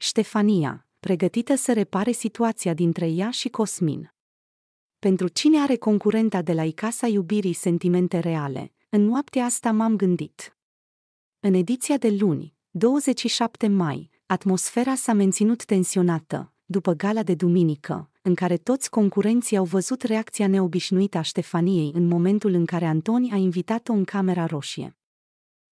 Ștefania, pregătită să repare situația dintre ea și Cosmin. Pentru cine are concurenta de la Icasa iubirii sentimente reale, în noaptea asta m-am gândit. În ediția de luni, 27 mai, atmosfera s-a menținut tensionată, după gala de duminică, în care toți concurenții au văzut reacția neobișnuită a Ștefaniei în momentul în care Antoni a invitat-o în camera roșie.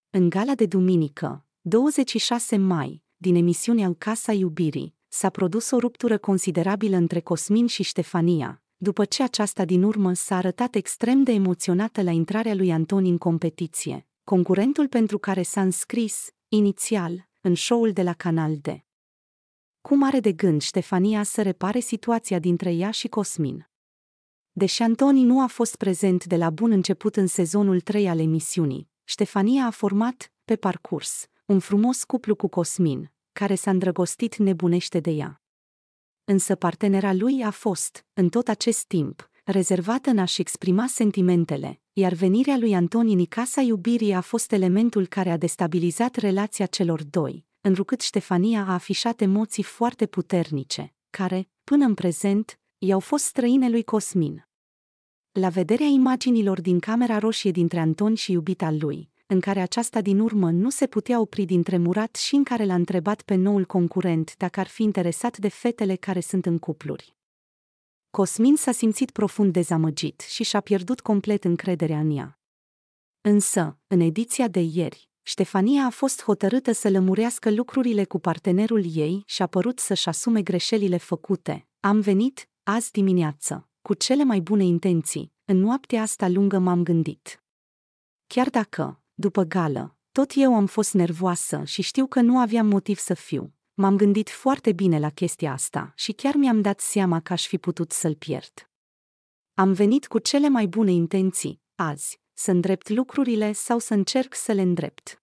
În gala de duminică, 26 mai, din emisiunea Casa Iubirii, s-a produs o ruptură considerabilă între Cosmin și Ștefania, după ce aceasta din urmă s-a arătat extrem de emoționată la intrarea lui Anton în competiție, concurentul pentru care s-a înscris, inițial, în show-ul de la Canal D. Cum are de gând Ștefania să repare situația dintre ea și Cosmin? Deși Antoni nu a fost prezent de la bun început în sezonul 3 al emisiunii, Ștefania a format, pe parcurs, un frumos cuplu cu Cosmin, care s-a îndrăgostit nebunește de ea. Însă partenera lui a fost, în tot acest timp, rezervată în a-și exprima sentimentele, iar venirea lui Antoni în Casa iubirii a fost elementul care a destabilizat relația celor doi, înrucât Ștefania a afișat emoții foarte puternice, care, până în prezent, i-au fost străine lui Cosmin. La vederea imaginilor din camera roșie dintre Anton și iubita lui, în care aceasta din urmă nu se putea opri din tremurat și în care l-a întrebat pe noul concurent dacă ar fi interesat de fetele care sunt în cupluri. Cosmin s-a simțit profund dezamăgit și și-a pierdut complet încrederea în ea. Însă, în ediția de ieri, Ștefania a fost hotărâtă să lămurească lucrurile cu partenerul ei și a părut să-și asume greșelile făcute. Am venit, azi dimineață, cu cele mai bune intenții, în noaptea asta lungă m-am gândit. Chiar dacă, după gală, tot eu am fost nervoasă și știu că nu aveam motiv să fiu. M-am gândit foarte bine la chestia asta și chiar mi-am dat seama că aș fi putut să-l pierd. Am venit cu cele mai bune intenții, azi, să îndrept lucrurile sau să încerc să le îndrept.